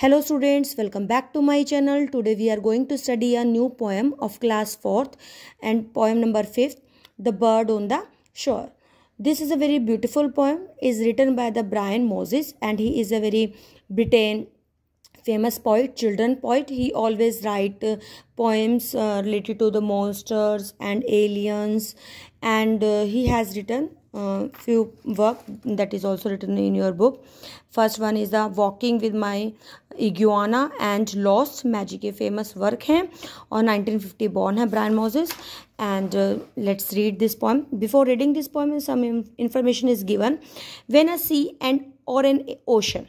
Hello students, welcome back to my channel. Today we are going to study a new poem of class 4th and poem number 5th, The Bird on the Shore. This is a very beautiful poem, is written by the Brian Moses and he is a very Britain famous poet, children poet. He always write uh, poems uh, related to the monsters and aliens and uh, he has written uh, few work that is also written in your book first one is the walking with my iguana and lost magic a famous work hai और 1950 born hai brian moses and uh, let's read this poem before reading this poem some information is given when a sea and or an ocean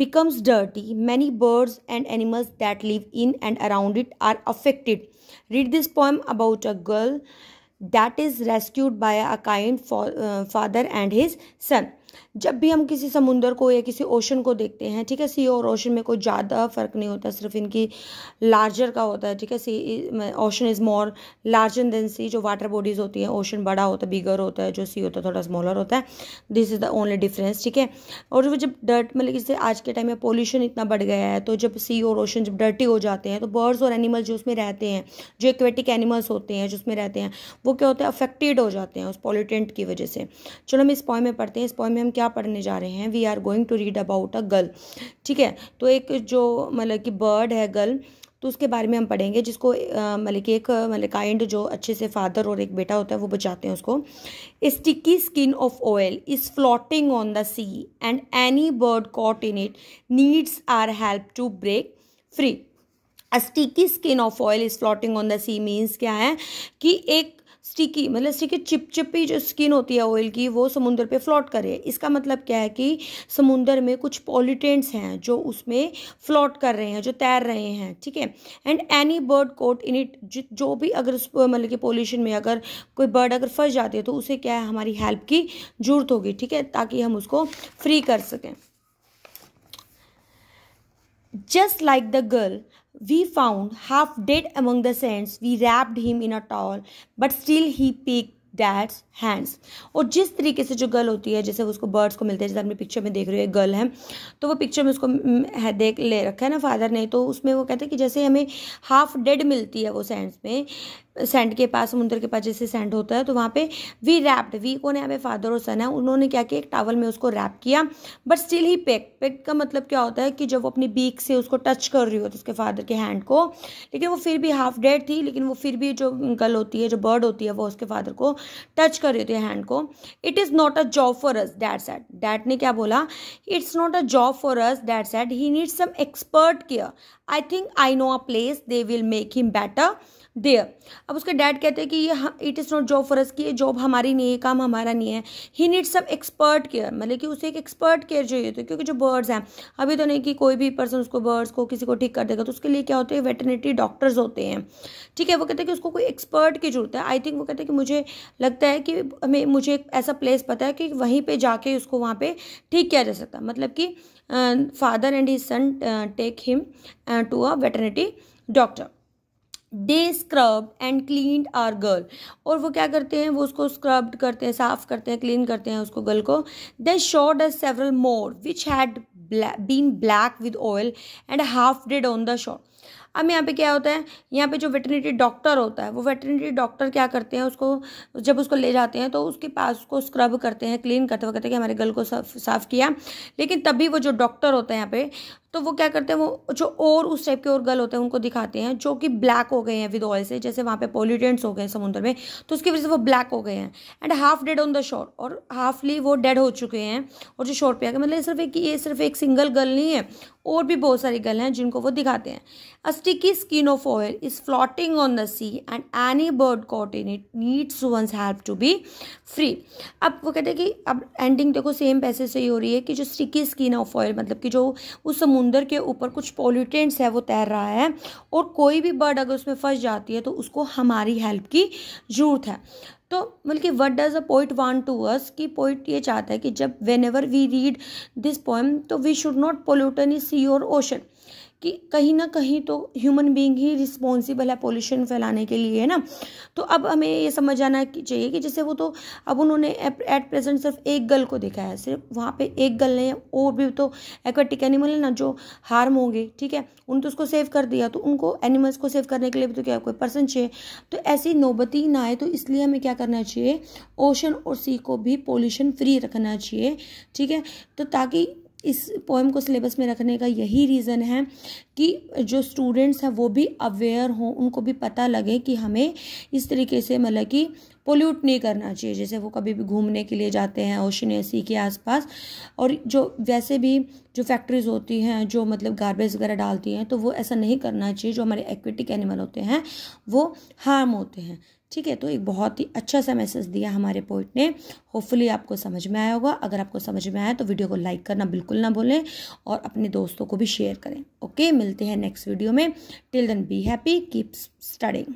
becomes dirty many birds and animals that live in and around it are affected read this poem about a girl that is rescued by a kind uh, father and his son जब भी हम किसी समुंदर को या किसी ocean को देखते हैं ठीक है सी और ओशन में कोई ज़्यादा फ़र्क नहीं होता सिर्फ इनकी लार्जर का होता है ठीक है sea ocean is more larger than sea जो वाटर बॉडीज़ होती हैं ओशन बड़ा होता है बिगर होता है जो सी होता है थोड़ा स्मॉलर होता है this is the only difference ठीक है और वो जब डर्ट मतलब जैसे आज के टाइम में पोल्यूशन इतना बढ़ गया है तो जब सी और ओशन जब डर्टी हो जाते हैं तो बर्ड्स और एनिमल्स जो उसमें रहते हैं जो एक्वेटिक एनिमल्स होते हैं जो उसमें रहते हैं वो क्या होता है अफेक्टेड हो जाते हैं उस पॉल्यूटेंट की वजह से चलो हम इस पॉइंट में पढ़ते हैं इस पॉइंट में में हम क्या पढ़ने जा रहे हैं we are going to read about a girl ठीक है तो एक जो मतलब कि बर्ड है गर्ल तो उसके बारे में हम पढ़ेंगे जिसको मतलब कि एक मतलब काइंड जो अच्छे से फादर और एक बेटा होता है वो बचाते हैं उसको sticky skin of oil is floating on the sea and any bird caught in it needs our help to break free sticky skin of oil is floating on the sea means क्या है कि एक sticky मतलब sticky चिपचिपी जो skin होती है oil की वो समुंदर पे फ्लोट करे इसका मतलब क्या है कि समुंदर में कुछ पॉलिटेंट्स हैं जो उसमें फ्लोट कर रहे हैं जो तैर रहे हैं ठीक है and any bird caught in it जो भी अगर उस मतलब कि पोल्यूशन में अगर कोई बर्ड अगर फंस जाती है तो उसे क्या है हमारी हेल्प की जरूरत होगी ठीक है ताकि हम उसको फ्री कर सकें Just like the girl we found half dead among the sands, we wrapped him in a towel, but still he peaked dad's hands और जिस तरीके से जो गर्ल होती है जैसे उसको बर्ड्स को मिलते हैं जैसे अपनी पिक्चर में देख रहे हो एक गर्ल है तो वो पिक्चर में उसको है देख ले रखा है ना फादर ने तो उसमें वो कहते हैं कि जैसे हमें हाफ डेड मिलती है वो सैंड्स में सेंड के पास समुद्र के पास जैसे सेंड होता है तो वहाँ पे वी रैप्ड वी कौन है हमें फादर और सन है उन्होंने क्या किया एक टावल में उसको रैप किया but still he peck peck का मतलब क्या होता है कि जब वो अपनी बीक से उसको टच कर रही होती है उसके फादर के हैंड को लेकिन वो फिर भी हाफ डेड थी लेकिन वो फिर भी जो गर्ल होती है जो बर्ड होती है वो उसके फादर को टच कर रही होती हैंड को it is not a job for us dad said डैट ने क्या बोला it's not a job for us dad said he needs some expert care I think I know a place they will make him better there अब उसके dad कहते हैं कि ये it is not job for us कि ये job हमारी नहीं है काम हमारा नहीं है he needs some expert care मतलब कि उसे एक एक्सपर्ट केयर चाहिए तो क्योंकि जो बर्ड्स हैं अभी तो नहीं कि कोई भी पर्सन उसको बर्ड्स को किसी को ठीक कर देगा तो उसके लिए क्या होते हैं वेटनरी डॉक्टर्स होते हैं ठीक है वो कहते हैं कि उसको कोई एक्सपर्ट की जरूरत है आई थिंक वो कहते हैं कि मुझे लगता है कि हमें मुझे एक ऐसा प्लेस पता है कि वहीं पर जाके उसको वहाँ पर ठीक किया जा सकता मतलब कि father and he son take him to a veterinary doctor they scrub and clean our girl और वो क्या करते हैं वो उसको स्क्रब्ड करते हैं साफ करते हैं क्लीन करते हैं उसको गर्ल को they showed us several more which had been black with oil and half dead on the shore अब यहाँ पे क्या होता है यहाँ पे जो वेटनरी डॉक्टर होता है वो वेटनरी डॉक्टर क्या करते हैं उसको जब उसको ले जाते हैं तो उसके पास उसको स्क्रब करते हैं क्लीन करते वक्त कहते हैं कि हमारे गल को साफ साफ किया लेकिन तभी वो जो डॉक्टर होता है यहाँ पे तो वो क्या करते हैं वो जो और उस टाइप के और गल होते हैं उनको दिखाते हैं जो कि ब्लैक हो गए हैं विद ऑयल से जैसे वहाँ पे पोल्यूटेंट्स हो गए हैं समुद्र में तो उसकी वजह से वो ब्लैक हो गए हैं and half dead on the shore और हाफली वो डेड हो चुके हैं और जो शोर पे आ गए मतलब सिर्फ एक ये सिर्फ एक सिंगल गल नहीं है और भी बहुत सारी गल हैं जिनको वो दिखाते हैं a sticky skin of oil is floating on the sea and any bird caught in it needs once help to be free अब वो कहते हैं कि अब एंडिंग देखो सेम पैसे से ही हो रही है कि जो स्टिकी स्किन ऑफ ऑयल मतलब कि जो उस समुद्र समुंदर के ऊपर कुछ पोल्यूटेंट्स है वो तैर रहा है और कोई भी बर्ड अगर उसमें फंस जाती है तो उसको हमारी हेल्प की ज़रूरत है तो बल्कि what does a poet want to us कि पोइट ये चाहता है कि जब whenever we read this poem तो we should not pollute is sea और ओशन कि कहीं ना कहीं तो ह्यूमन बींग ही रिस्पॉन्सिबल है पोल्यूशन फैलाने के लिए है ना तो अब हमें ये समझ आना चाहिए कि जैसे वो तो अब उन्होंने एट प्रेजेंट सिर्फ एक गल को देखा है सिर्फ वहाँ पे एक गल नहीं है और भी तो एक्वेटिक एनिमल है ना जो हार्म होंगे ठीक है उन तो उसको सेव कर दिया तो उनको एनिमल्स को सेव करने के लिए भी तो क्या कोई पर्सन चाहिए तो ऐसी नौबती ना आए तो इसलिए हमें क्या करना चाहिए ओशन और सी को भी पोल्यूशन फ्री रखना चाहिए ठीक है तो ताकि इस पोएम को सिलेबस में रखने का यही रीज़न है कि जो स्टूडेंट्स हैं वो भी अवेयर हों उनको भी पता लगे कि हमें इस तरीके से मतलब कि पोल्यूट नहीं करना चाहिए जैसे वो कभी भी घूमने के लिए जाते हैं ओशन एसी के आसपास और जो वैसे भी जो फैक्ट्रीज़ होती हैं जो मतलब गार्बेज वगैरह डालती हैं तो वो ऐसा नहीं करना चाहिए जो हमारे एक्विटिक एनिमल होते हैं वो हार्म होते हैं ठीक है तो एक बहुत ही अच्छा सा मैसेज दिया हमारे पोइट ने होपफुली आपको समझ में आया होगा अगर आपको समझ में आया तो वीडियो को लाइक करना बिल्कुल ना भूलें और अपने दोस्तों को भी शेयर करें ओके मिलते हैं नेक्स्ट वीडियो में till then be happy keep studying